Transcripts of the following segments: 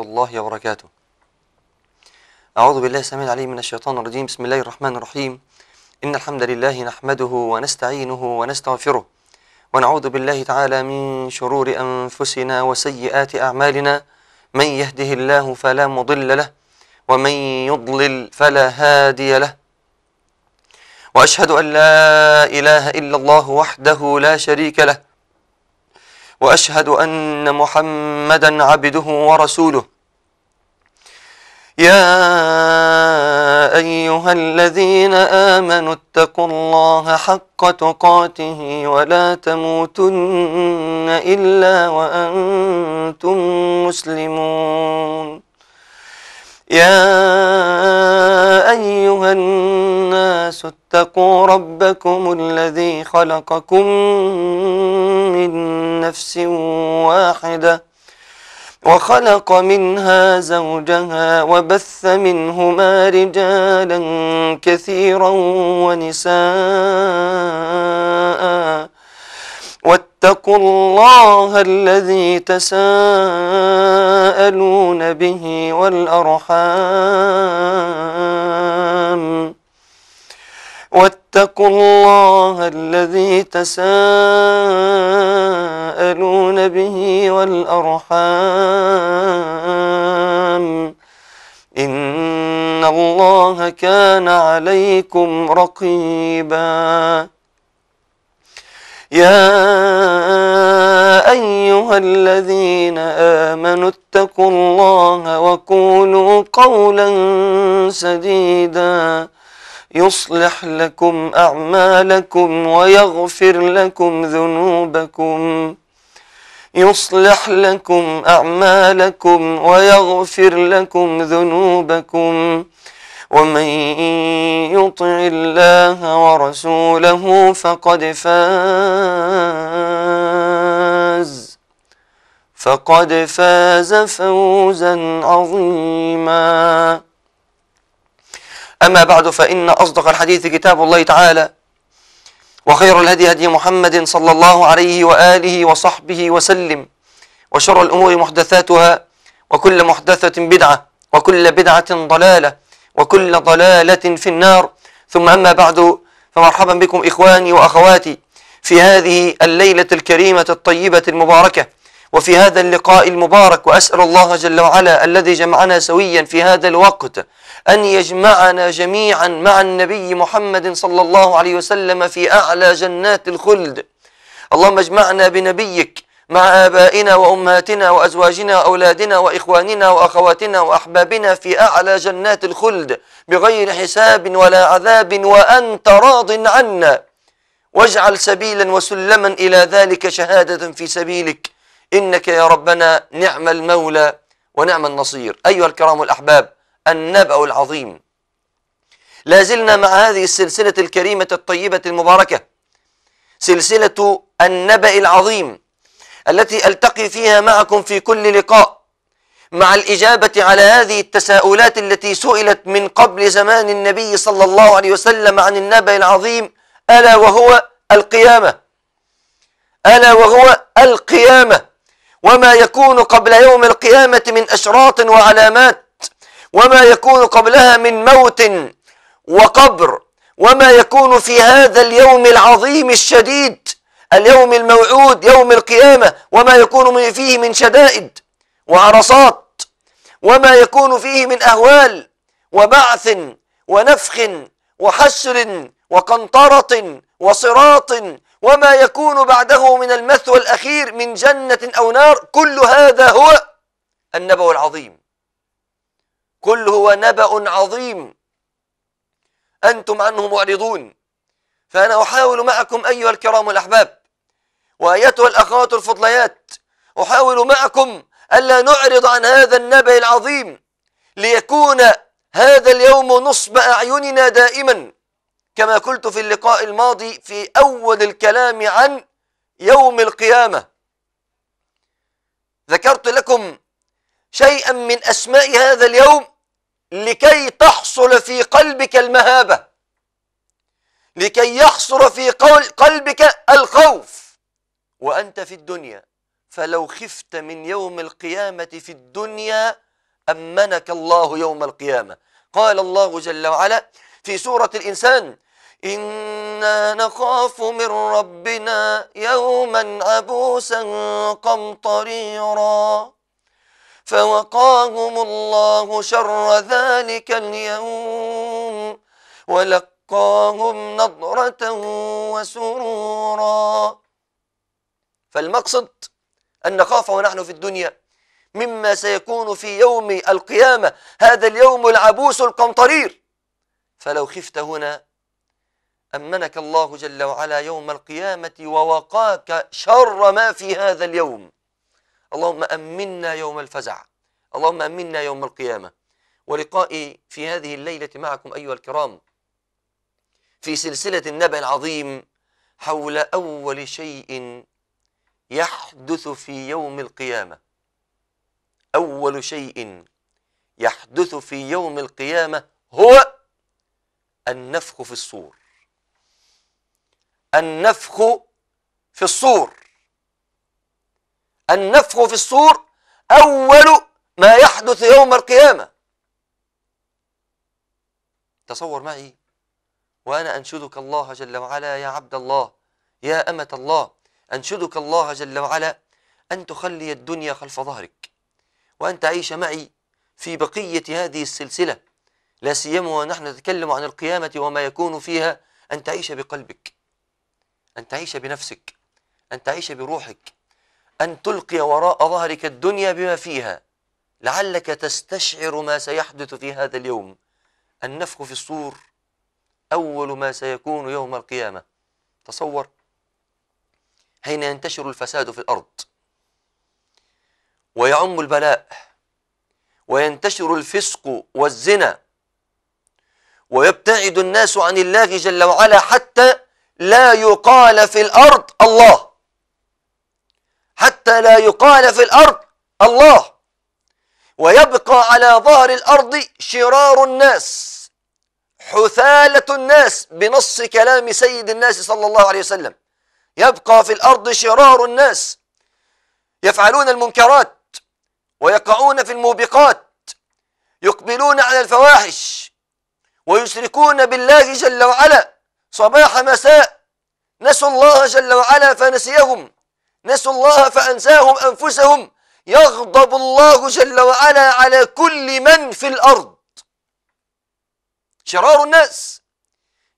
الله وبركاته أعوذ بالله السميع العليم من الشيطان الرجيم بسم الله الرحمن الرحيم إن الحمد لله نحمده ونستعينه ونستغفره ونعوذ بالله تعالى من شرور أنفسنا وسيئات أعمالنا من يهده الله فلا مضل له ومن يضلل فلا هادي له وأشهد أن لا إله إلا الله وحده لا شريك له وأشهد أن محمدا عبده ورسوله يا أيها الذين آمنوا اتقوا الله حق تقاته ولا تموتن إلا وأنتم مسلمون يا أيها الناس اتقوا ربكم الذي خلقكم من نفس واحدة وخلق منها زوجها وبث منهما رجالا كثيرا ونساء واتقوا الله الذي تساءلون به والأرحام واتقوا الله الذي تساءلون به والأرحام إن الله كان عليكم رقيبا يا أيها الذين آمنوا اتقوا الله وقولوا قولا سديداً يصلح لكم أعمالكم ويغفر لكم ذنوبكم يصلح لكم أعمالكم ويغفر لكم ذنوبكم ومن يطع الله ورسوله فقد فاز فقد فاز فوزا عظيما أما بعد فإن أصدق الحديث كتاب الله تعالى وخير الهدي هدي محمد صلى الله عليه وآله وصحبه وسلم وشر الأمور محدثاتها وكل محدثة بدعة وكل بدعة ضلالة وكل ضلالة في النار ثم أما بعد فمرحبا بكم إخواني وأخواتي في هذه الليلة الكريمة الطيبة المباركة وفي هذا اللقاء المبارك وأسأل الله جل وعلا الذي جمعنا سويا في هذا الوقت أن يجمعنا جميعا مع النبي محمد صلى الله عليه وسلم في أعلى جنات الخلد اللهم اجمعنا بنبيك مع آبائنا وأمهاتنا وأزواجنا وأولادنا وإخواننا وأخواتنا وأحبابنا في أعلى جنات الخلد بغير حساب ولا عذاب وأنت راض عنا واجعل سبيلا وسلما إلى ذلك شهادة في سبيلك إنك يا ربنا نعم المولى ونعم النصير أيها الكرام الأحباب النبأ العظيم لازلنا مع هذه السلسلة الكريمة الطيبة المباركة سلسلة النبأ العظيم التي ألتقي فيها معكم في كل لقاء مع الإجابة على هذه التساؤلات التي سئلت من قبل زمان النبي صلى الله عليه وسلم عن النبأ العظيم ألا وهو القيامة ألا وهو القيامة وما يكون قبل يوم القيامة من أشراط وعلامات وما يكون قبلها من موت وقبر وما يكون في هذا اليوم العظيم الشديد اليوم الموعود يوم القيامة وما يكون فيه من شدائد وعرصات وما يكون فيه من أهوال وبعث ونفخ وحشر وقنطرة وصراط وما يكون بعده من المثوى الأخير من جنة أو نار كل هذا هو النبو العظيم كل هو نبأ عظيم أنتم عنه معرضون فأنا أحاول معكم أيها الكرام الأحباب وأيتها الأخوات الفضليات أحاول معكم ألا نعرض عن هذا النبأ العظيم ليكون هذا اليوم نصب أعيننا دائما كما قلت في اللقاء الماضي في أول الكلام عن يوم القيامة ذكرت لكم شيئا من أسماء هذا اليوم لكي تحصل في قلبك المهابة لكي يحصل في قلبك الخوف وأنت في الدنيا فلو خفت من يوم القيامة في الدنيا أمنك الله يوم القيامة قال الله جل وعلا في سورة الإنسان إنا نخاف من ربنا يوما عبوسا قمطريرا فوقاهم الله شر ذلك اليوم ولقاهم نظرة وسرورا فالمقصد أن نخاف ونحن في الدنيا مما سيكون في يوم القيامة هذا اليوم العبوس القمطرير فلو خفت هنا أمنك الله جل وعلا يوم القيامة ووقاك شر ما في هذا اليوم اللهم أمنا يوم الفزع اللهم أمنا يوم القيامة ولقائي في هذه الليلة معكم أيها الكرام في سلسلة النبأ العظيم حول أول شيء يحدث في يوم القيامة أول شيء يحدث في يوم القيامة هو النفخ في الصور النفخ في الصور النفخ في الصور أول ما يحدث يوم القيامة تصور معي وأنا أنشدك الله جل وعلا يا عبد الله يا أمة الله أنشدك الله جل وعلا أن تخلي الدنيا خلف ظهرك وأن تعيش معي في بقية هذه السلسلة لا سيما ونحن نتكلم عن القيامة وما يكون فيها أن تعيش بقلبك أن تعيش بنفسك أن تعيش بروحك أن تلقي وراء ظهرك الدنيا بما فيها لعلك تستشعر ما سيحدث في هذا اليوم النفخ في الصور أول ما سيكون يوم القيامة تصور حين ينتشر الفساد في الأرض ويعم البلاء وينتشر الفسق والزنا ويبتعد الناس عن الله جل وعلا حتى لا يقال في الأرض الله حتى لا يقال في الأرض الله ويبقى على ظهر الأرض شرار الناس حثالة الناس بنص كلام سيد الناس صلى الله عليه وسلم يبقى في الأرض شرار الناس يفعلون المنكرات ويقعون في الموبقات يقبلون على الفواحش ويشركون بالله جل وعلا صباح مساء نسوا الله جل وعلا فنسيهم نسوا الله فأنساهم أنفسهم يغضب الله جل وعلا على كل من في الأرض شرار الناس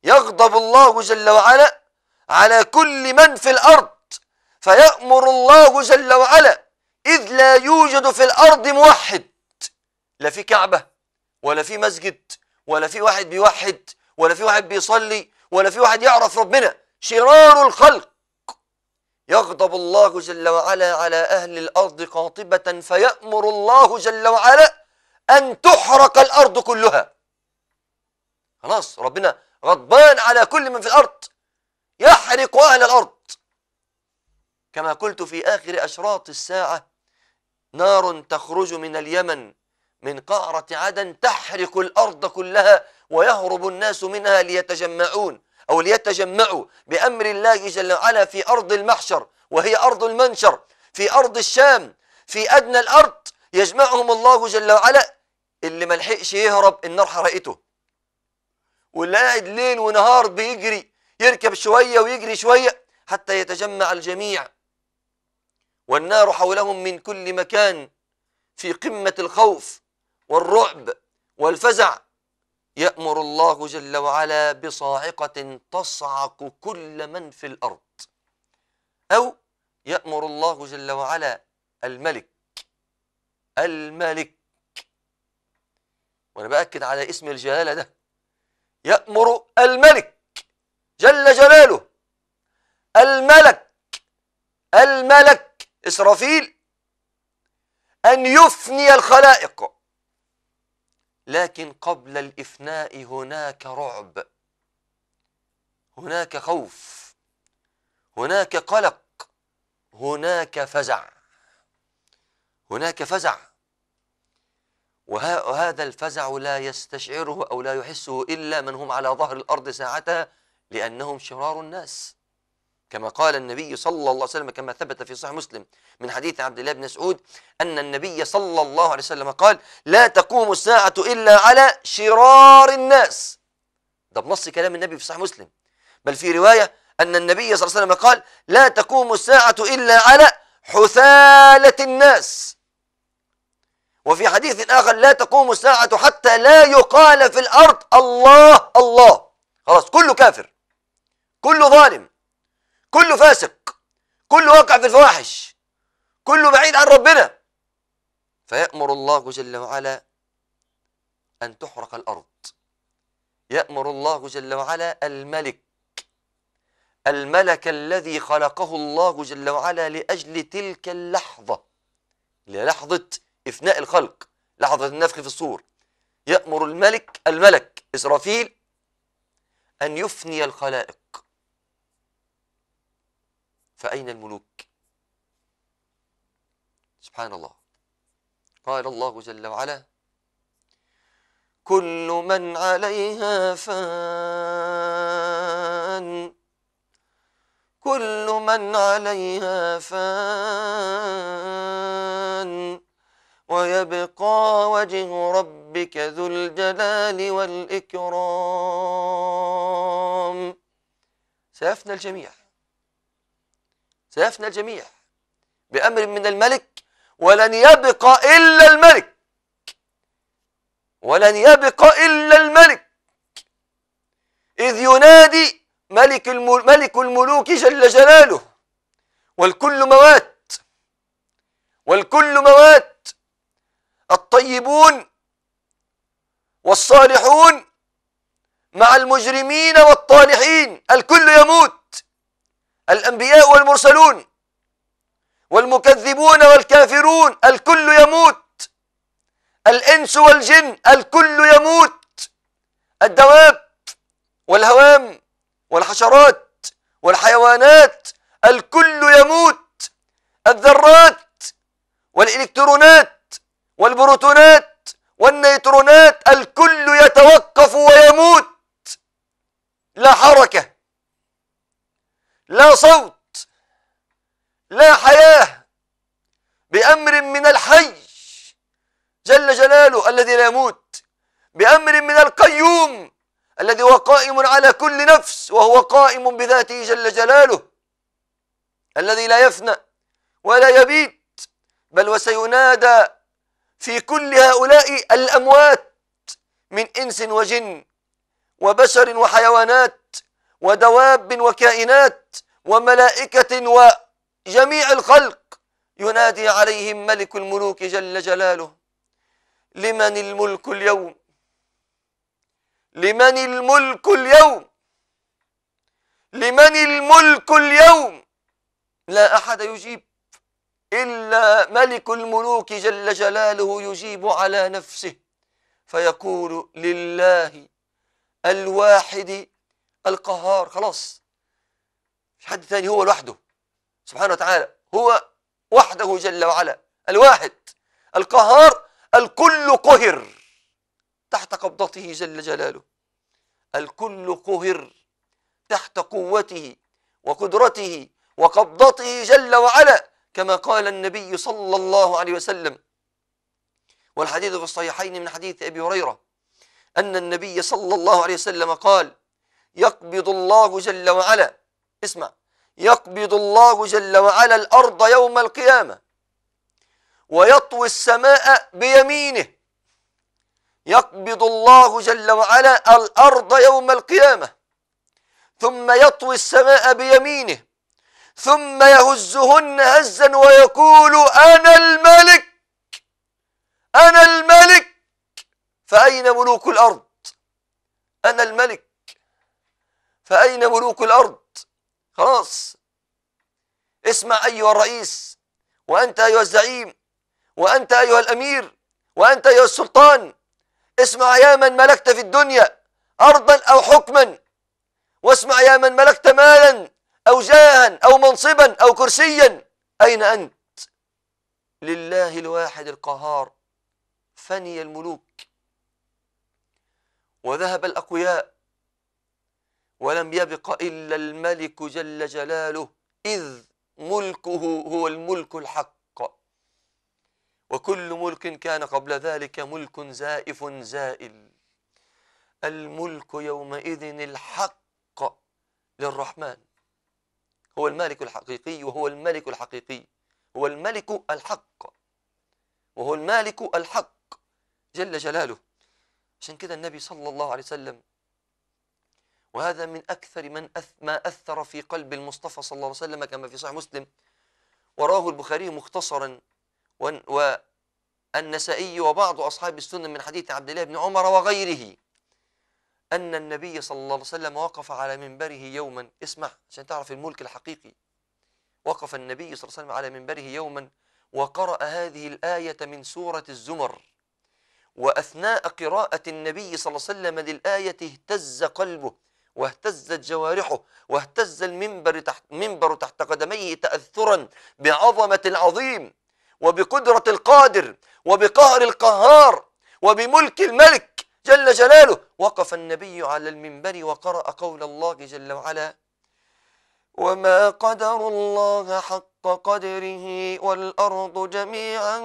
يغضب الله جل وعلا على كل من في الأرض فيأمر الله جل وعلا إذ لا يوجد في الأرض موحد لا في كعبة ولا في مسجد ولا في واحد بيوحد ولا في واحد بيصلي ولا في واحد يعرف ربنا شرار الخلق يغضب الله جل وعلا على أهل الأرض قاطبة فيأمر الله جل وعلا أن تحرق الأرض كلها خلاص ربنا غضبان على كل من في الأرض يحرق أهل الأرض كما قلت في آخر أشراط الساعة نار تخرج من اليمن من قعرة عدن تحرق الأرض كلها ويهرب الناس منها ليتجمعون أو ليتجمعوا بأمر الله جل وعلا في أرض المحشر وهي أرض المنشر في أرض الشام في أدنى الأرض يجمعهم الله جل وعلا اللي ما لحقش يهرب النار حرقته واللي قاعد ليل ونهار بيجري يركب شوية ويجري شوية حتى يتجمع الجميع والنار حولهم من كل مكان في قمة الخوف والرعب والفزع يأمر الله جل وعلا بصاعقة تصعق كل من في الأرض أو يأمر الله جل وعلا الملك الملك وأنا بأكد على اسم الجلالة ده يأمر الملك جل جلاله الملك الملك إسرافيل أن يفني الخلائق لكن قبل الإفناء هناك رعب هناك خوف هناك قلق هناك فزع هناك فزع وهذا الفزع لا يستشعره أو لا يحسه إلا من هم على ظهر الأرض ساعتها لأنهم شرار الناس كما قال النبي صلى الله عليه وسلم كما ثبت في صحيح مسلم من حديث عبد الله بن مسعود أن النبي صلى الله عليه وسلم قال لا تقوم الساعة إلا على شرار الناس ده بنص كلام النبي في صحيح مسلم بل في رواية أن النبي صلى الله عليه وسلم قال لا تقوم الساعة إلا على حثالة الناس وفي حديث آخر لا تقوم الساعة حتى لا يقال في الأرض الله الله خلاص كله كافر كله ظالم كله فاسق كله واقع في الفواحش كله بعيد عن ربنا فيأمر الله جل وعلا أن تحرق الأرض يأمر الله جل وعلا الملك الملك الذي خلقه الله جل وعلا لأجل تلك اللحظة للحظة إفناء الخلق لحظة النفخ في الصور يأمر الملك الملك إسرافيل أن يفني الخلائق فأين الملوك سبحان الله قال الله جل وعلا كل من عليها فان كل من عليها فان ويبقى وجه ربك ذو الجلال والإكرام سيفنى الجميع سيفنى الجميع بأمر من الملك ولن يبقى إلا الملك ولن يبقى إلا الملك إذ ينادي ملك, المل... ملك الملوك جل جلاله والكل موات والكل موات الطيبون والصالحون مع المجرمين والطالحين الكل يموت الأنبياء والمرسلون والمكذبون والكافرون الكل يموت الإنس والجن الكل يموت الدواب والهوام والحشرات والحيوانات الكل يموت الذرات والإلكترونات والبروتونات والنيترونات الكل يتوقف ويموت لا حركة لا صوت لا حياة بأمر من الحي جل جلاله الذي لا يموت بأمر من القيوم الذي هو قائم على كل نفس وهو قائم بذاته جل جلاله الذي لا يفنى ولا يبيت بل وسينادى في كل هؤلاء الأموات من إنس وجن وبشر وحيوانات ودواب وكائنات وملائكة وجميع الخلق ينادي عليهم ملك الملوك جل جلاله لمن الملك اليوم لمن الملك اليوم لمن الملك اليوم لا أحد يجيب إلا ملك الملوك جل جلاله يجيب على نفسه فيقول لله الواحد القهار خلاص مش حد ثاني هو لوحده سبحانه وتعالى هو وحده جل وعلا الواحد القهار الكل قهر تحت قبضته جل جلاله الكل قهر تحت قوته وقدرته وقبضته جل وعلا كما قال النبي صلى الله عليه وسلم والحديث في الصحيحين من حديث أبي هريرة أن النبي صلى الله عليه وسلم قال يقبض الله جل وعلا اسمع يقبض الله جل وعلا الأرض يوم القيامة ويطوي السماء بيمينه يقبض الله جل وعلا الأرض يوم القيامة ثم يطوي السماء بيمينه ثم يهزهن هزا ويقول أنا الملك أنا الملك فأين ملوك الأرض أنا الملك فأين ملوك الأرض خلاص اسمع أيها الرئيس وأنت أيها الزعيم وأنت أيها الأمير وأنت أيها السلطان اسمع يا من ملكت في الدنيا أرضا أو حكما واسمع يا من ملكت مالا أو جاها أو منصبا أو كرسيا أين أنت لله الواحد القهار فني الملوك وذهب الأقوياء ولم يبق إلا الملك جل جلاله إذ ملكه هو الملك الحق وكل ملك كان قبل ذلك ملك زائف زائل الملك يومئذ الحق للرحمن هو المالك الحقيقي وهو الملك الحقيقي هو الملك الحق وهو المالك الحق جل جلاله عشان كده النبي صلى الله عليه وسلم وهذا من أكثر من أث ما أثر في قلب المصطفى صلى الله عليه وسلم كما في صحيح مسلم وراه البخاري مختصرا والنسائي وبعض أصحاب السنة من حديث عبد الله بن عمر وغيره أن النبي صلى الله عليه وسلم وقف على منبره يوما اسمع عشان تعرف الملك الحقيقي وقف النبي صلى الله عليه وسلم على منبره يوما وقرأ هذه الآية من سورة الزمر وأثناء قراءة النبي صلى الله عليه وسلم للآية اهتز قلبه واهتزت جوارحه واهتز المنبر تحت منبر تحت قدميه تأثرا بعظمة العظيم وبقدرة القادر وبقهر القهار وبملك الملك جل جلاله وقف النبي على المنبر وقرأ قول الله جل وعلا وما قدر الله حق قدره والأرض جميعا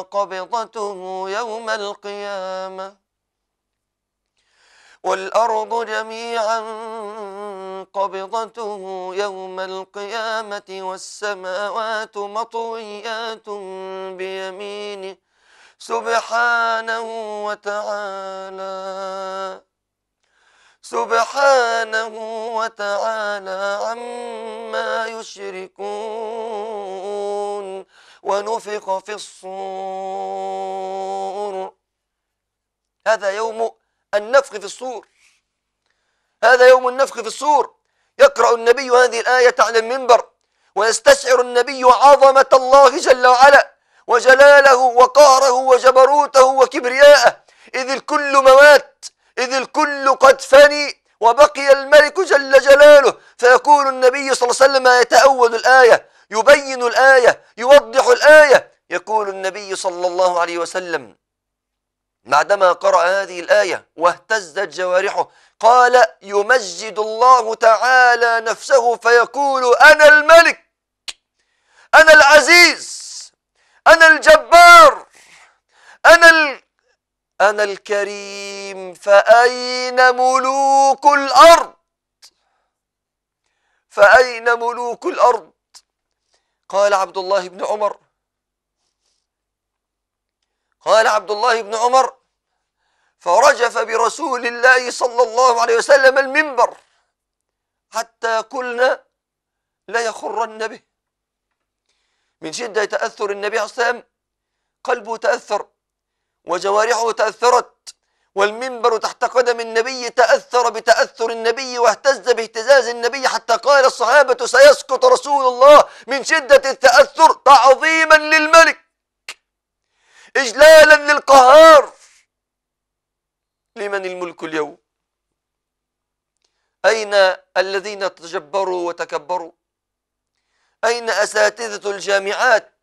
قبضته يوم القيامة والأرض جميعا قبضته يوم القيامة والسماوات مطويات بيمينه سبحانه وتعالى سبحانه وتعالى عما يشركون ونفخ في الصور هذا يوم النفخ في الصور هذا يوم النفخ في الصور يقرأ النبي هذه الآية على المنبر ويستشعر النبي عظمة الله جل وعلا وجلاله وقهره وجبروته وكبرياءه إذ الكل موات إذ الكل قد فني وبقي الملك جل جلاله فيقول النبي صلى الله عليه وسلم يتأول الآية يبين الآية يوضح الآية يقول النبي صلى الله عليه وسلم بعدما قرأ هذه الآية واهتزت جوارحه قال يمجد الله تعالى نفسه فيقول أنا الملك أنا العزيز أنا الجبار أنا ال... أنا الكريم فأين ملوك الأرض فأين ملوك الأرض قال عبد الله بن عمر قال عبد الله بن عمر فرجف برسول الله صلى الله عليه وسلم المنبر حتى قلنا لا يخرن به من شدة تأثر النبي عليه الصلاة والسلام قلبه تأثر وجوارحه تأثرت والمنبر تحت قدم النبي تأثر بتأثر النبي واهتز باهتزاز النبي حتى قال الصحابة سيسقط رسول الله من شدة التأثر تعظيما للملك إجلالا للقهار لمن الملك اليوم أين الذين تجبروا وتكبروا أين أساتذة الجامعات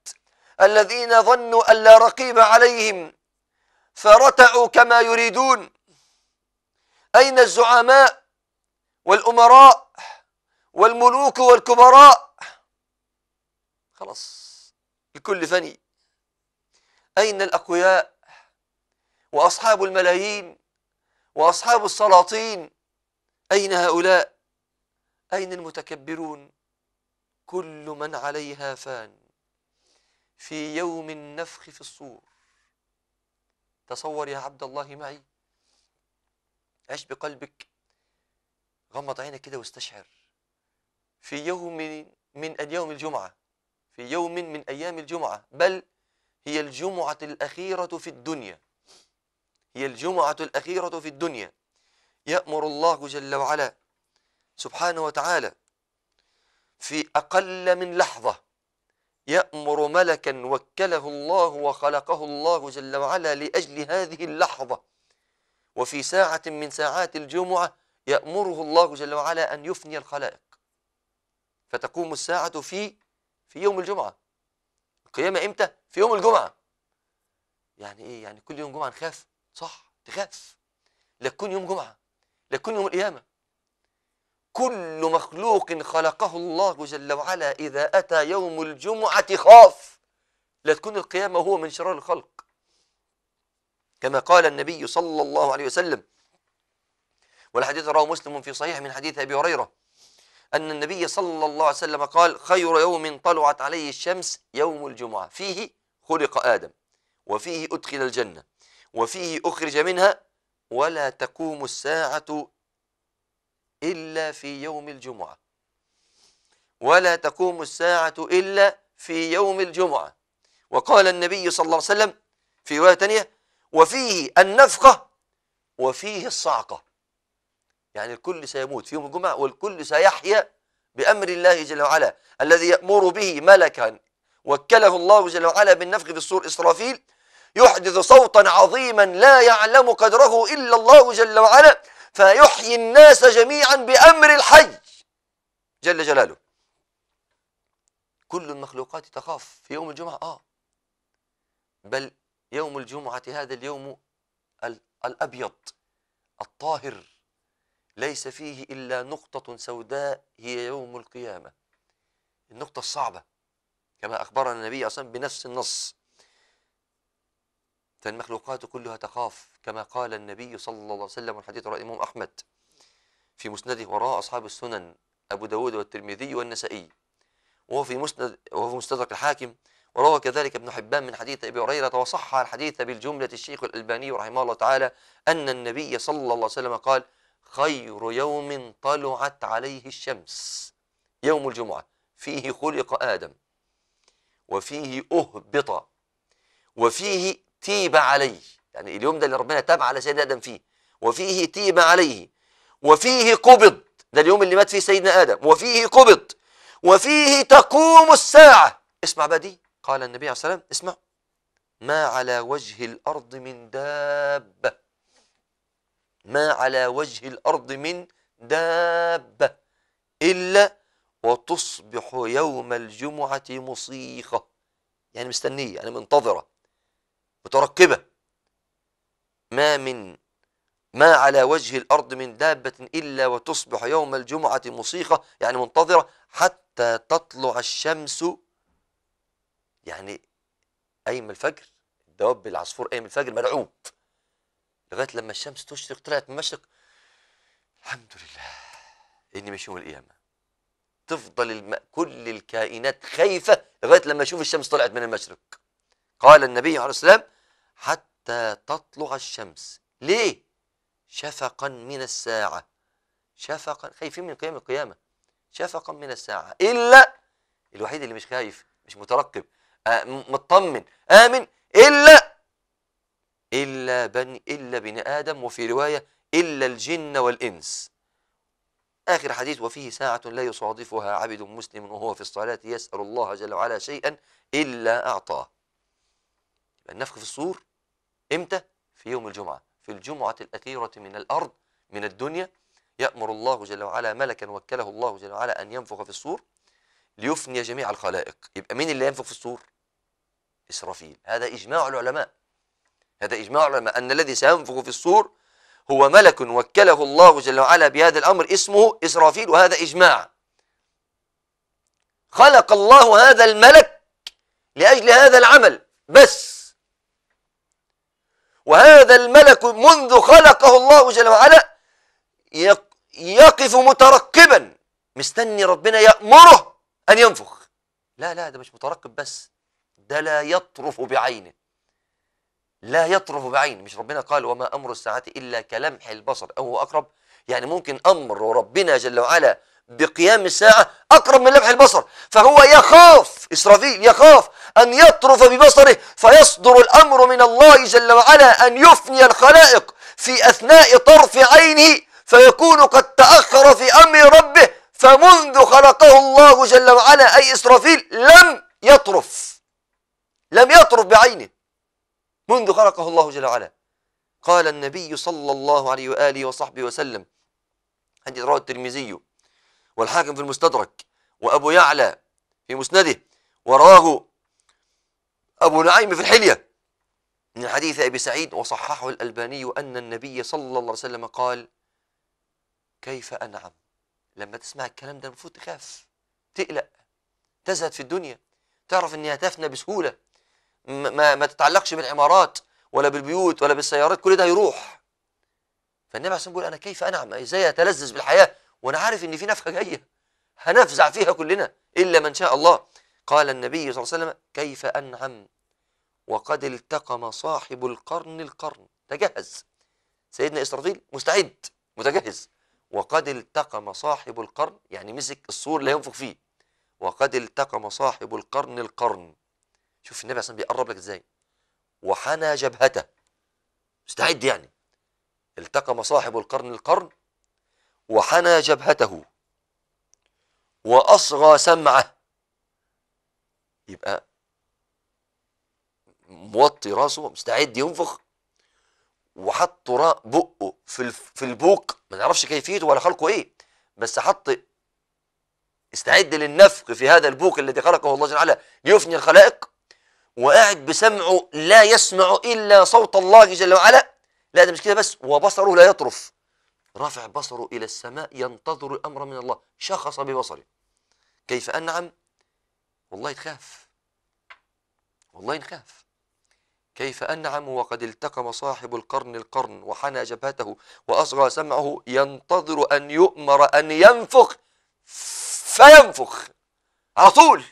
الذين ظنوا أن لا رقيب عليهم فرتعوا كما يريدون أين الزعماء والأمراء والملوك والكبراء خلاص الكل فني أين الأقوياء وأصحاب الملايين وأصحاب السلاطين أين هؤلاء أين المتكبرون كل من عليها فان في يوم النفخ في الصور تصور يا عبد الله معي عش بقلبك غمض عينك كده واستشعر في يوم من أيام الجمعة في يوم من أيام الجمعة بل هي الجمعة الأخيرة في الدنيا هي الجمعة الأخيرة في الدنيا يأمر الله جل وعلا سبحانه وتعالى في أقل من لحظة يأمر ملكا وكله الله وخلقه الله جل وعلا لأجل هذه اللحظة وفي ساعة من ساعات الجمعة يأمره الله جل وعلا أن يفني الخلائق فتقوم الساعة في في يوم الجمعة القيامة امتى؟ في يوم الجمعة يعني ايه؟ يعني كل يوم جمعة نخاف صح تخاف لا تكون يوم جمعة لا تكون يوم القيامة كل مخلوق خلقه الله جل وعلا إذا أتى يوم الجمعة خاف لا تكون القيامة هو من شرار الخلق كما قال النبي صلى الله عليه وسلم والحديث رواه مسلم في صحيح من حديث أبي هريرة أن النبي صلى الله عليه وسلم قال خير يوم طلعت عليه الشمس يوم الجمعة فيه خلق آدم وفيه أدخل الجنة وفيه أخرج منها ولا تقوم الساعة إلا في يوم الجمعة ولا تقوم الساعة إلا في يوم الجمعة وقال النبي صلى الله عليه وسلم في رواية ثانية وفيه النفقة وفيه الصعقة يعني الكل سيموت في يوم الجمعة والكل سيحيا بأمر الله جل وعلا الذي يأمر به ملكا وكله الله جل وعلا بالنفخ في الصور إسرافيل يحدث صوتا عظيما لا يعلم قدره إلا الله جل وعلا فيحيي الناس جميعا بأمر الحي جل جلاله كل المخلوقات تخاف في يوم الجمعة آه بل يوم الجمعة هذا اليوم الأبيض الطاهر ليس فيه إلا نقطة سوداء هي يوم القيامة النقطة الصعبة كما أخبرنا النبي أصلا بنفس النص فالمخلوقات كلها تخاف كما قال النبي صلى الله عليه وسلم والحديث رأي الإمام أحمد في مسنده وراء أصحاب السنن أبو داود والترمذي والنسائي وهو في مسند وهو في مستدرك الحاكم وروى كذلك ابن حبان من حديث أبي هريرة وصح الحديث بالجملة الشيخ الألباني رحمه الله تعالى أن النبي صلى الله عليه وسلم قال خير يوم طلعت عليه الشمس يوم الجمعة فيه خلق آدم وفيه أهبط وفيه تيب عليه يعني اليوم ده اللي ربنا تاب على سيدنا آدم فيه وفيه تيب عليه وفيه قبض ده اليوم اللي مات فيه سيدنا آدم وفيه قبض وفيه تقوم الساعة اسمع بقى دي قال النبي عليه الصلاة والسلام اسمع ما على وجه الأرض من دابة ما على وجه الأرض من دابة إلا وتصبح يوم الجمعة مصيخة يعني مستنية يعني منتظرة مترقبة ما من ما على وجه الأرض من دابة إلا وتصبح يوم الجمعة مصيخة يعني منتظرة حتى تطلع الشمس يعني قايم الفجر دواب العصفور قايم الفجر ملعوب لغايه لما الشمس تشرق طلعت من المشرق الحمد لله اني مش يوم القيامه تفضل الم... كل الكائنات خايفه لغايه لما اشوف الشمس طلعت من المشرق قال النبي عليه الصلاه والسلام حتى تطلع الشمس ليه شفقا من الساعه شفقا خايفين من قيام القيامه شفقا من الساعه الا الوحيد اللي مش خايف مش مترقب آه مطمن امن الا إلا بني إلا بني آدم وفي رواية إلا الجن والإنس آخر حديث وفيه ساعة لا يصادفها عبد مسلم وهو في الصلاة يسأل الله جل وعلا شيئا إلا أعطاه يبقى النفخ في الصور إمتى؟ في يوم الجمعة في الجمعة الأخيرة من الأرض من الدنيا يأمر الله جل وعلا ملكا وكله الله جل وعلا أن ينفخ في الصور ليفني جميع الخلائق يبقى مين اللي ينفخ في الصور؟ إسرافيل هذا إجماع العلماء هذا إجماع العلماء أن الذي سينفخ في الصور هو ملك وكله الله جل وعلا بهذا الأمر اسمه إسرافيل وهذا إجماع خلق الله هذا الملك لأجل هذا العمل بس وهذا الملك منذ خلقه الله جل وعلا يقف مترقبا مستني ربنا يأمره أن ينفخ لا لا ده مش مترقب بس ده لا يطرف بعينه لا يطرف بعين مش ربنا قال وما أمر الساعة إلا كلمح البصر أو هو أقرب يعني ممكن أمر ربنا جل وعلا بقيام الساعة أقرب من لمح البصر فهو يخاف إسرافيل يخاف أن يطرف ببصره فيصدر الأمر من الله جل وعلا أن يفني الخلائق في أثناء طرف عينه فيكون قد تأخر في أمر ربه فمنذ خلقه الله جل وعلا أي إسرافيل لم يطرف لم يطرف بعينه منذ خلقه الله جل وعلا قال النبي صلى الله عليه وآله وصحبه وسلم حديث رواه الترمذي والحاكم في المستدرك وأبو يعلى في مسنده وراه أبو نعيم في الحلية من حديث أبي سعيد وصححه الألباني أن النبي صلى الله عليه وسلم قال كيف أنعم لما تسمع الكلام ده المفروض تخاف تقلق تزهد في الدنيا تعرف إنها تفنى بسهولة ما, ما تتعلقش بالعمارات ولا بالبيوت ولا بالسيارات كل ده هيروح فالنبي عليه الصلاه بيقول انا كيف انعم ازاي اتلذذ بالحياه وانا عارف ان في نفخه جايه هنفزع فيها كلنا الا من شاء الله قال النبي صلى الله عليه وسلم كيف انعم وقد التقم صاحب القرن القرن تجهز سيدنا اسرائيل مستعد متجهز وقد التقم صاحب القرن يعني مسك السور اللي هينفخ فيه وقد التقم صاحب القرن القرن شوف النبي عشان بيقرب لك ازاي وحنى جبهته مستعد يعني التقم صاحب القرن القرن وحنى جبهته وأصغى سمعه يبقى موطي راسه مستعد ينفخ وحط بقه في في البوق ما نعرفش كيفيته ولا خلقه ايه بس حط استعد للنفخ في هذا البوق الذي خلقه الله جل وعلا يفني الخلائق وقاعد بسمعه لا يسمع إلا صوت الله جل وعلا لا ده مش كده بس وبصره لا يطرف رافع بصره إلى السماء ينتظر الأمر من الله شخص ببصره كيف أنعم والله تخاف والله نخاف كيف أنعم وقد التقم صاحب القرن القرن وحنى جبهته وأصغى سمعه ينتظر أن يؤمر أن ينفخ فينفخ على طول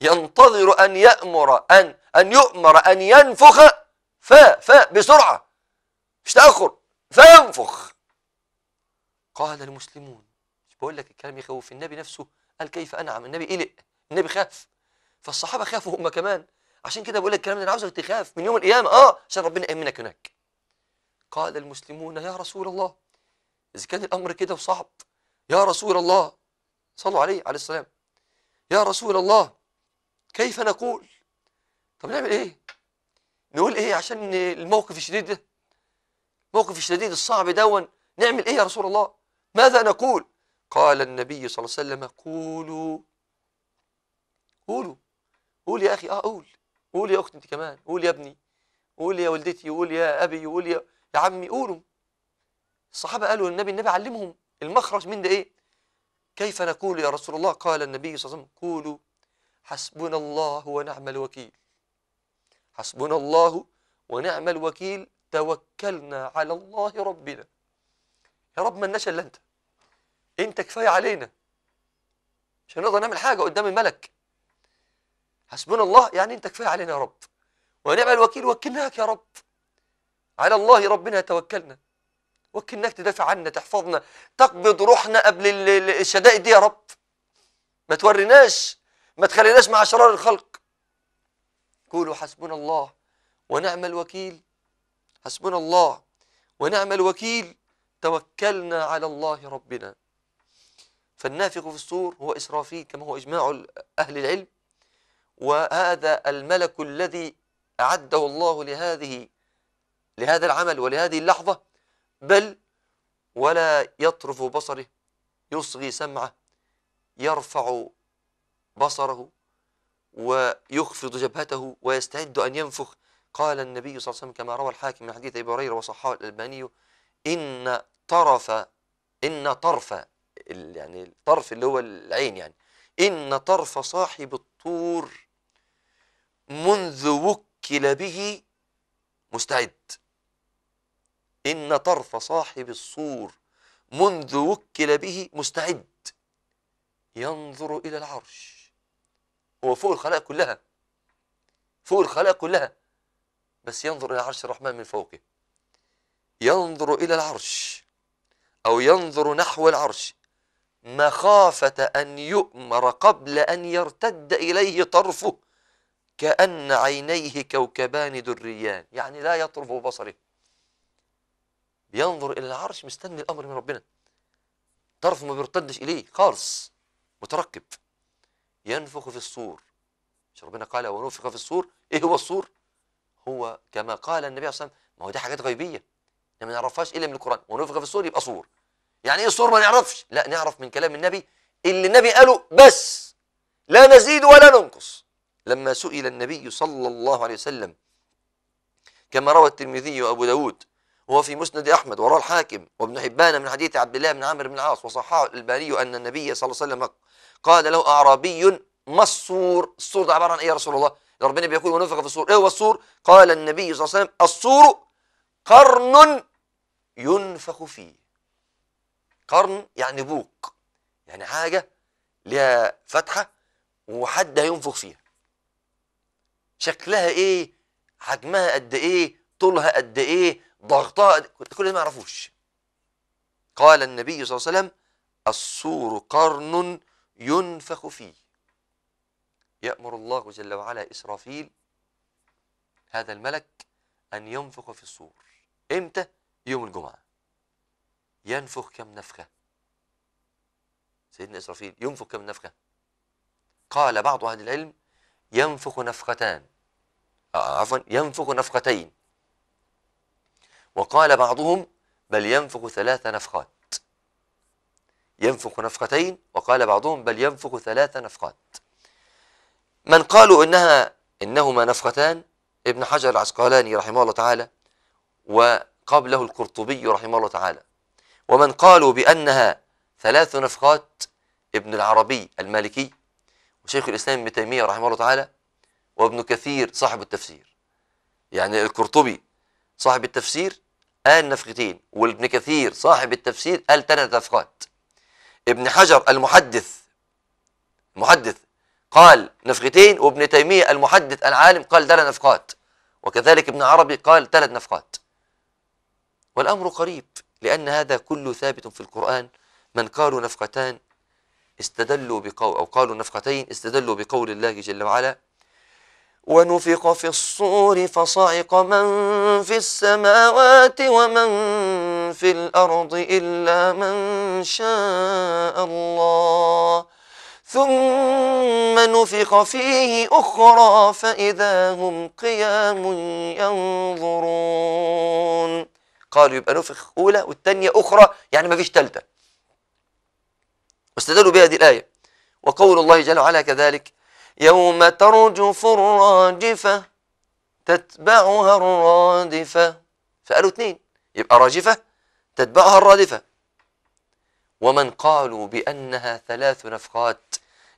ينتظر أن يأمر أن أن يؤمر أن ينفخ ف ف بسرعة مش تأخر فينفخ قال المسلمون مش بقول لك الكلام يخوف النبي نفسه قال كيف أنعم النبي قلق النبي خاف فالصحابة خافوا هم كمان عشان كده بقول لك الكلام ده أنا عاوزك تخاف من يوم القيامة أه عشان ربنا يأمنك هناك قال المسلمون يا رسول الله إذا كان الأمر كده وصعب يا رسول الله صلوا عليه عليه السلام يا رسول الله كيف نقول طب نعمل ايه نقول ايه عشان الموقف الشديد ده الموقف الشديد الصعب دون نعمل ايه يا رسول الله ماذا نقول قال النبي صلى الله عليه وسلم قولوا قولوا قول يا اخي اه قول قول يا اختي انت كمان قول يا ابني قول يا والدتي قول يا ابي قول يا, يا عمي قولوا الصحابه قالوا النبي النبي علمهم المخرج من ده ايه كيف نقول يا رسول الله قال النبي صلى الله عليه وسلم قولوا حسبنا الله ونعم الوكيل حسبنا الله ونعم الوكيل توكلنا على الله ربنا يا رب ما نشا الا انت انت كفايه علينا مش هنقدر نعمل حاجه قدام الملك حسبنا الله يعني انت كفايه علينا يا رب ونعم الوكيل وكلناك يا رب على الله ربنا توكلنا وكلناك تدافع عنا تحفظنا تقبض روحنا قبل الشدائد دي يا رب ما توريناش ما تخليناش مع أشرار الخلق قولوا حسبنا الله ونعم الوكيل حسبنا الله ونعم الوكيل توكلنا على الله ربنا فالنافق في الصور هو إسرافيل كما هو إجماع أهل العلم وهذا الملك الذي أعده الله لهذه لهذا العمل ولهذه اللحظة بل ولا يطرف بصره يصغي سمعه يرفع بصره ويخفض جبهته ويستعد أن ينفخ قال النبي صلى الله عليه وسلم كما روى الحاكم من حديث أبي هريرة وصححه الألباني إن طرف إن طرف يعني الطرف اللي هو العين يعني إن طرف صاحب الطور منذ وكل به مستعد إن طرف صاحب الصور منذ وكل به مستعد ينظر إلى العرش هو فوق الخلائق كلها فوق الخلائق كلها بس ينظر إلى عرش الرحمن من فوقه ينظر إلى العرش أو ينظر نحو العرش مخافة أن يؤمر قبل أن يرتد إليه طرفه كأن عينيه كوكبان دريان يعني لا يطرف بصره ينظر إلى العرش مستني الأمر من ربنا طرفه ما بيرتدش إليه خالص مترقب ينفخ في الصور مش ربنا قال ونفخ في الصور ايه هو الصور هو كما قال النبي صلى الله عليه وسلم ما هو دي حاجات غيبيه احنا ما نعرفهاش الا من القران ونفخ في الصور يبقى صور يعني ايه الصور ما نعرفش لا نعرف من كلام النبي اللي النبي قاله بس لا نزيد ولا ننقص لما سئل النبي صلى الله عليه وسلم كما روى الترمذي وابو داود وهو في مسند احمد وروى الحاكم وابن حبان من حديث عبد الله بن عامر بن العاص وصححه الباري ان النبي صلى الله عليه وسلم قال له أعرابي ما الصور الصور ده عبارة عن إيه يا رسول الله ربنا بيقول ونفخ في الصور إيه هو الصور قال النبي صلى الله عليه وسلم الصور قرن ينفخ فيه قرن يعني بوق يعني حاجة لها فتحة وحد هينفخ فيها شكلها ايه حجمها قد ايه طولها قد ايه ضغطها قد... إيه؟ كل ده ما يعرفوش قال النبي صلى الله عليه وسلم السور قرن ينفخ فيه يأمر الله جل وعلا إسرافيل هذا الملك أن ينفخ في الصور إمتى؟ يوم الجمعة ينفخ كم نفخة سيدنا إسرافيل ينفخ كم نفخة قال بعض أهل العلم ينفخ نفختان آه، عفوا ينفخ نفختين وقال بعضهم بل ينفخ ثلاث نفخات ينفخ نفختين وقال بعضهم بل ينفخ ثلاث نفخات من قالوا إنها إنهما نفختان ابن حجر العسقلاني رحمه الله تعالى وقبله القرطبي رحمه الله تعالى ومن قالوا بأنها ثلاث نفخات ابن العربي المالكي وشيخ الإسلام ابن تيمية رحمه الله تعالى وابن كثير صاحب التفسير يعني القرطبي صاحب التفسير قال نفختين وابن كثير صاحب التفسير قال ثلاث نفخات ابن حجر المحدث محدث قال نفختين وابن تيمية المحدث العالم قال ثلاث نفقات وكذلك ابن عربي قال ثلاث نفقات والأمر قريب لأن هذا كله ثابت في القرآن من قالوا نفقتان استدلوا بقول أو قالوا نفقتين استدلوا بقول الله جل وعلا ونفق في الصور فصعق من في السماوات ومن في الأرض إلا من شاء الله ثم نفخ فيه أخرى فإذا هم قيام ينظرون قالوا يبقى نفخ أولى والثانية أخرى يعني ما فيش ثالثة واستدلوا بهذه الآية وقول الله جل وعلا كذلك يوم ترجف الراجفة تتبعها الرادفة فقالوا اثنين يبقى راجفة تتبعها الرادفة ومن قالوا بأنها ثلاث نفقات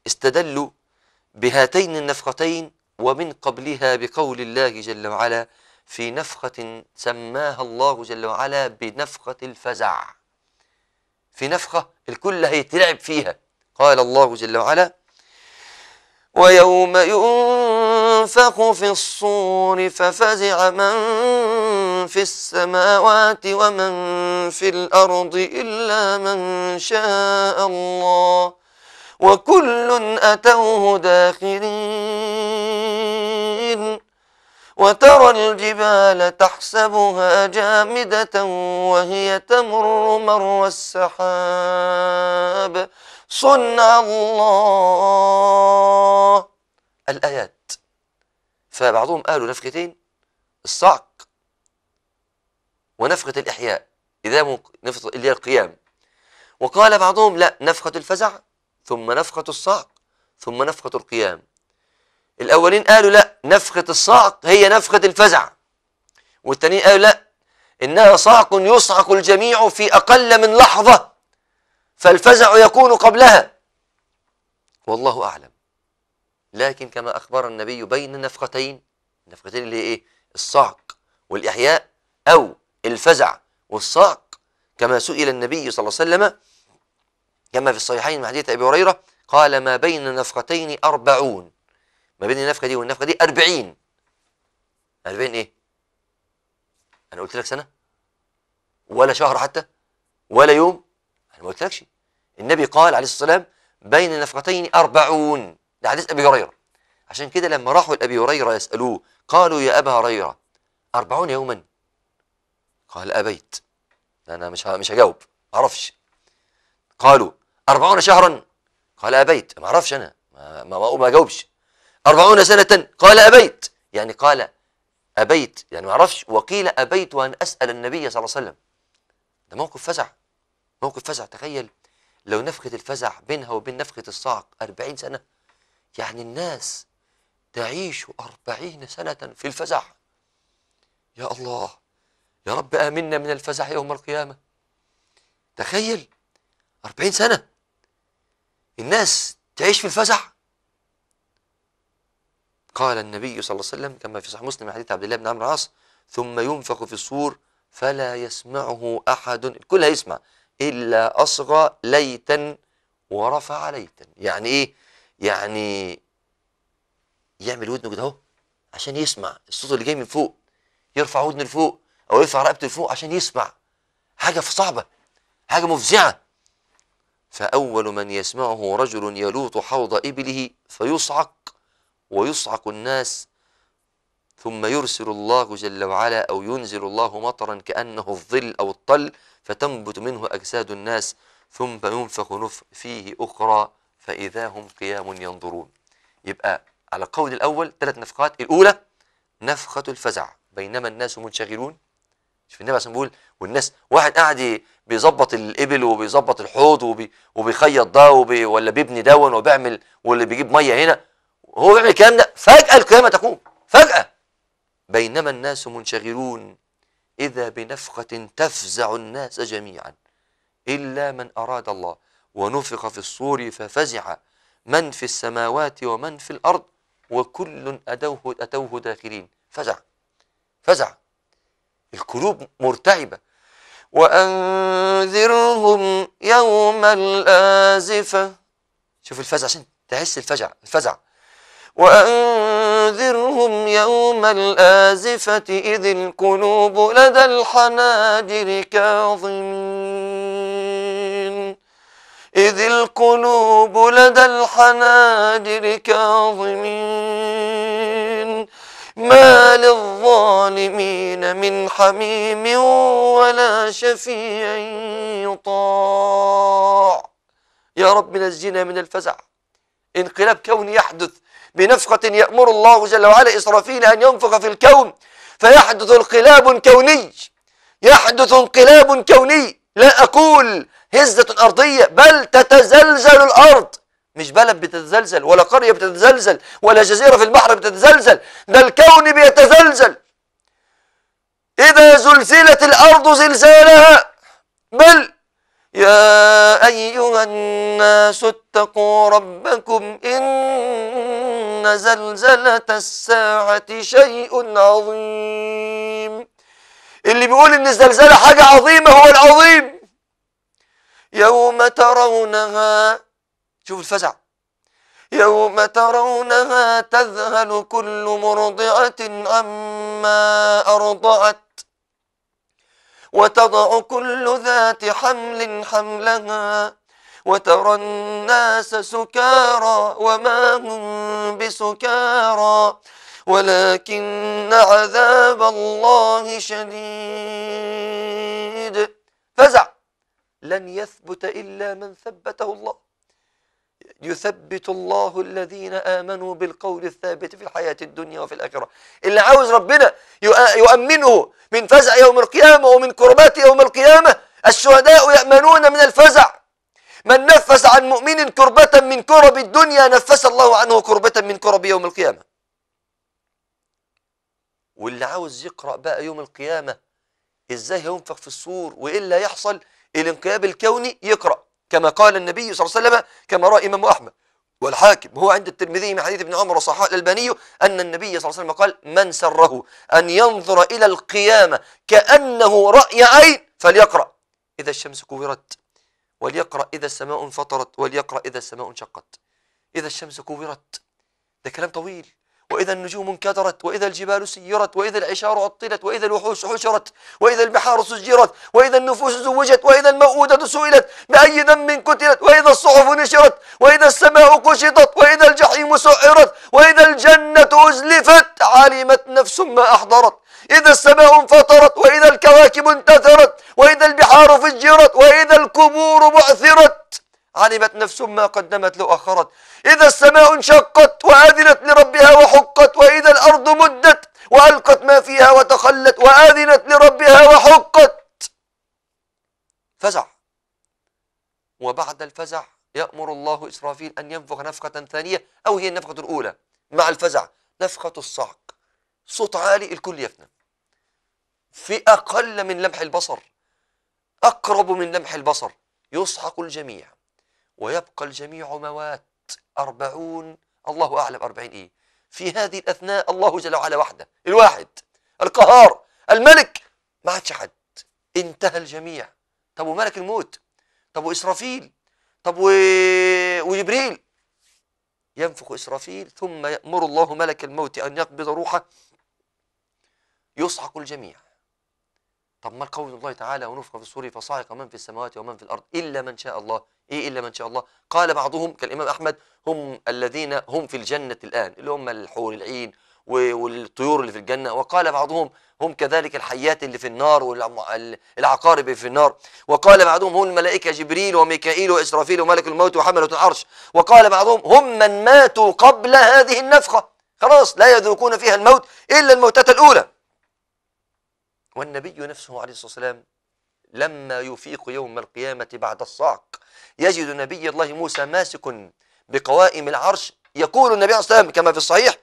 استدلوا بهاتين النفقتين ومن قبلها بقول الله جل وعلا في نفخة سماها الله جل وعلا بنفخة الفزع في نفخة الكل هيتلعب فيها قال الله جل وعلا ويوم ينفخ في الصور ففزع من في السماوات ومن في الأرض إلا من شاء الله وكل أتوه داخرين وترى الجبال تحسبها جامدة وهي تمر مر السحاب صنع الله الآيات فبعضهم قالوا نفختين الصعق ونفخة الإحياء إذا نفخة اللي هي القيام وقال بعضهم لا نفخة الفزع ثم نفخة الصعق ثم نفخة القيام الأولين قالوا لا نفخة الصعق هي نفخة الفزع والتانيين قالوا لا إنها صعق يصعق الجميع في أقل من لحظة فالفزع يكون قبلها والله أعلم لكن كما أخبر النبي بين نفختين النفختين اللي هي إيه الصعق والإحياء أو الفزع والصعق كما سئل النبي صلى الله عليه وسلم كما في الصحيحين من حديث أبي هريرة قال ما بين نفقتين أربعون ما بين النفقة دي والنفقة دي أربعين أربعين إيه؟ أنا قلت لك سنة ولا شهر حتى ولا يوم أنا ما قلتلكش النبي قال عليه الصلاة والسلام بين نفقتين أربعون ده حديث أبي هريرة عشان كده لما راحوا لأبي هريرة يسألوه قالوا يا أبا هريرة أربعون يوما قال أبيت أنا مش مش هجاوب ما أعرفش قالوا أربعون شهرا قال أبيت ما أعرفش أنا ما ما ما أجاوبش أربعون سنة قال أبيت يعني قال أبيت يعني ما أعرفش وقيل أبيت أن أسأل النبي صلى الله عليه وسلم ده موقف فزع موقف فزع تخيل لو نفخة الفزع بينها وبين نفخة الصعق أربعين سنة يعني الناس تعيش أربعين سنة في الفزع يا الله يا رب آمنا من الفزع يوم القيامة تخيل أربعين سنة الناس تعيش في الفزع قال النبي صلى الله عليه وسلم كما في صحيح مسلم حديث عبد الله بن عمرو العاص ثم ينفخ في الصور فلا يسمعه أحد الكل هيسمع إلا أصغى ليتا ورفع ليتا يعني إيه يعني يعمل ودنه كده اهو عشان يسمع الصوت اللي جاي من فوق يرفع ودنه لفوق او يرفع رقبته لفوق عشان يسمع حاجه صعبه حاجه مفزعه فاول من يسمعه رجل يلوط حوض ابله فيصعق ويصعق الناس ثم يرسل الله جل وعلا او ينزل الله مطرا كانه الظل او الطل فتنبت منه اجساد الناس ثم ينفخ فيه اخرى فاذا هم قيام ينظرون يبقى على القول الاول ثلاث نفخات الاولى نفخه الفزع بينما الناس منشغلون شوف النبي عشان بيقول والناس واحد قاعد بيظبط الابل وبيظبط الحوض وبي وبيخيط ده وبي ولا بيبني ده وبيعمل واللي بيجيب ميه هنا وهو بيعمل الكلام ده فجاه القيامه تقوم فجاه بينما الناس منشغلون اذا بنفخه تفزع الناس جميعا الا من اراد الله ونفخ في الصور ففزع من في السماوات ومن في الارض وكل اتوه اتوه داخلين فزع فزع القلوب مرتعبة وأنذرهم يوم الآزفة شوف الفزع عشان تحس الفزع الفزع وأنذرهم يوم الآزفة إذ القلوب لدى الحناجر كاظمين إذ القلوب لدى الحناجر كاظمين ما للظالمين من حميم ولا شفيع يطاع يا رب نجينا من الفزع انقلاب كوني يحدث بنفخة يأمر الله جل وعلا إسرافيل أن ينفخ في الكون فيحدث انقلاب كوني يحدث انقلاب كوني لا أقول هزة أرضية بل تتزلزل الأرض مش بلد بتتزلزل ولا قرية بتتزلزل ولا جزيرة في البحر بتتزلزل ده الكون بيتزلزل إذا زلزلت الأرض زلزالها بل يا أيها الناس اتقوا ربكم إن زلزلة الساعة شيء عظيم اللي بيقول إن الزلزلة حاجة عظيمة هو العظيم يوم ترونها شوف الفزع يوم ترونها تذهل كل مرضعة أما أرضعت وتضع كل ذات حمل حملها وترى الناس سكارى وما هم بسكارى ولكن عذاب الله شديد فزع لن يثبت إلا من ثبته الله يثبت الله الذين آمنوا بالقول الثابت في الحياة الدنيا وفي الآخرة اللي عاوز ربنا يؤمنه من فزع يوم القيامة ومن كربات يوم القيامة الشهداء يأمنون من الفزع من نفس عن مؤمن كربة من كرب الدنيا نفس الله عنه كربة من كرب يوم القيامة واللي عاوز يقرأ بقى يوم القيامة ازاي هينفخ في الصور وايه اللي الانقياب الكوني يقرأ كما قال النبي صلى الله عليه وسلم كما رأى إمام أحمد والحاكم هو عند الترمذي من حديث ابن عمر وصححه الألباني أن النبي صلى الله عليه وسلم قال من سره أن ينظر إلى القيامة كأنه رأي عين فليقرأ إذا الشمس كورت وليقرأ إذا السماء انفطرت وليقرأ إذا السماء انشقت إذا الشمس كورت ده كلام طويل وإذا النجوم انكدرت وإذا الجبال سيرت وإذا العشار عطلت وإذا الوحوش حشرت وإذا البحار سجرت وإذا النفوس زوجت وإذا المؤودة سئلت بأي ذنب قتلت وإذا الصحف نشرت وإذا السماء كشطت وإذا الجحيم سعرت وإذا الجنة أزلفت علمت نفس ما أحضرت إذا السماء انفطرت وإذا الكواكب انتثرت وإذا البحار فجرت وإذا القبور بعثرت علمت نفس ما قدمت لو أخرت إذا السماء انشقت وأذنت لربها وحقت وإذا الأرض مدت وألقت ما فيها وتخلت وأذنت لربها وحقت فزع وبعد الفزع يأمر الله إسرافيل أن ينفخ نفخة ثانية أو هي النفخة الأولى مع الفزع نفخة الصعق صوت عالي الكل يفنى في أقل من لمح البصر أقرب من لمح البصر يصحق الجميع ويبقى الجميع موات أربعون الله أعلم أربعين إيه في هذه الأثناء الله جل وعلا وحده الواحد القهار الملك ما عادش حد انتهى الجميع طب وملك الموت طب وإسرافيل طب و... وجبريل ينفخ إسرافيل ثم يأمر الله ملك الموت أن يقبض روحه يصعق الجميع طب ما قول الله تعالى ونفخ في الصور فصعق من في السماوات ومن في الأرض إلا من شاء الله إيه إلا من شاء الله قال بعضهم كالإمام أحمد هم الذين هم في الجنة الآن اللي هم الحور العين والطيور اللي في الجنة وقال بعضهم هم كذلك الحيات اللي في النار والعقارب في النار وقال بعضهم هم الملائكة جبريل وميكائيل وإسرافيل وملك الموت وحملة العرش وقال بعضهم هم من ماتوا قبل هذه النفخة خلاص لا يذوقون فيها الموت إلا الموتات الأولى والنبي نفسه عليه الصلاة والسلام لما يفيق يوم القيامة بعد الصعق يجد نبي الله موسى ماسك بقوائم العرش يقول النبي عليه الصلاة والسلام كما في الصحيح في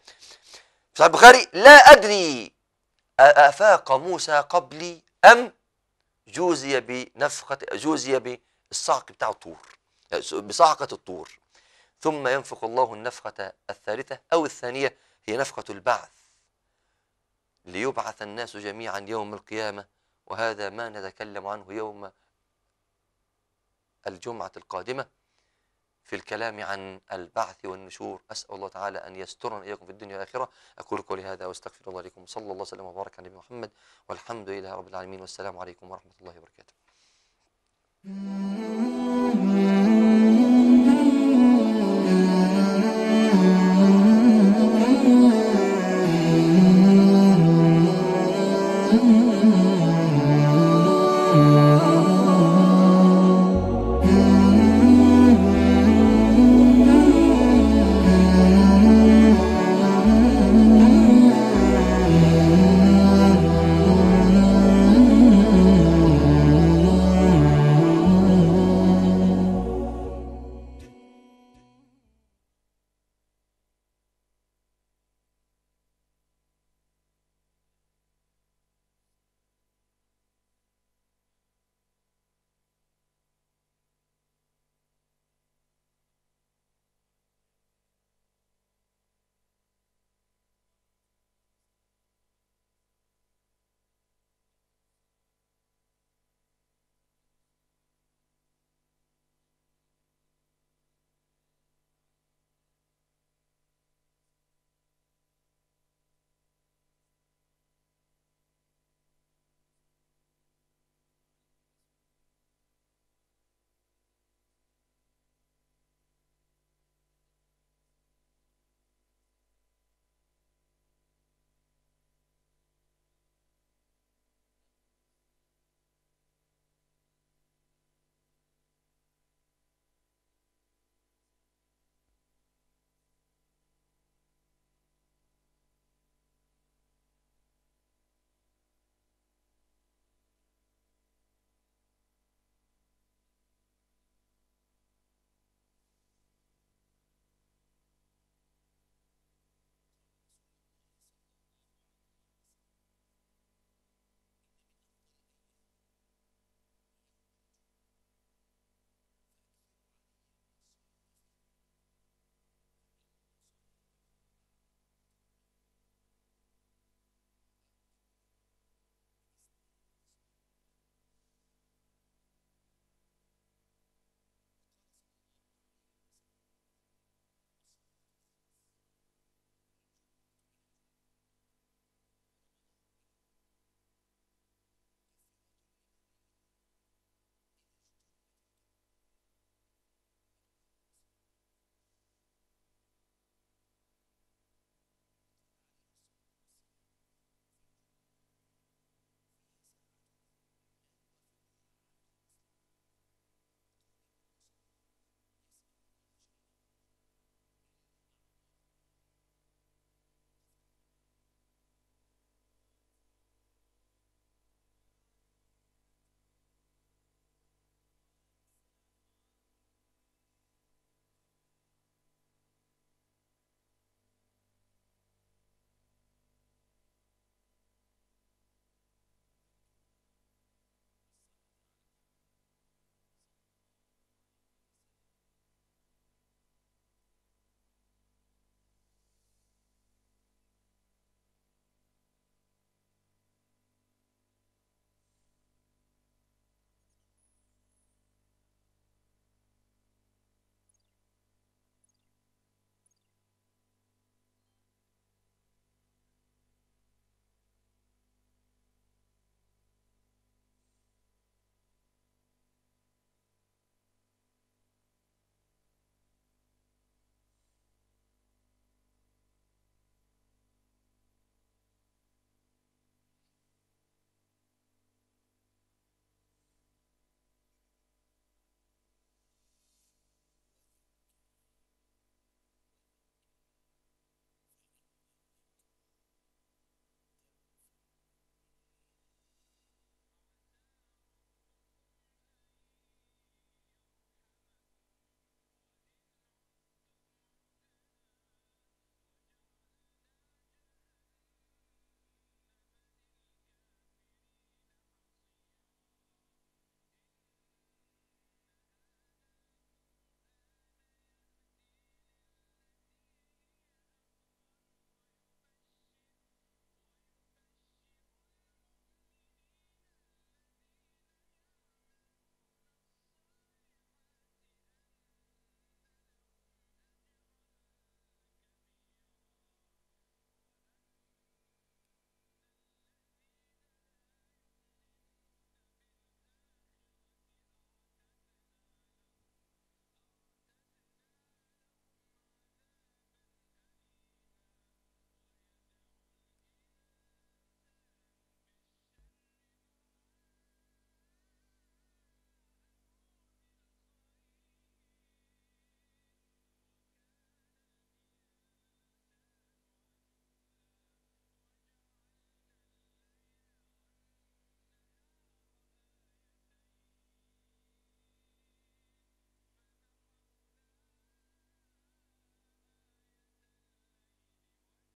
صحيح البخاري لا أدري أفاق موسى قبلي أم جوزي بنفخة جوزي بالصعق بتاع الطور بصعقة الطور ثم ينفخ الله النفخة الثالثة أو الثانية هي نفخة البعث ليبعث الناس جميعا يوم القيامة وهذا ما نتكلم عنه يوم الجمعة القادمة في الكلام عن البعث والنشور أسأل الله تعالى أن يسترنا إياكم في الدنيا والآخرة أقول قولي هذا وأستغفر الله لكم صلى الله وسلم وبارك على نبي محمد والحمد لله رب العالمين والسلام عليكم ورحمة الله وبركاته Mm-hmm.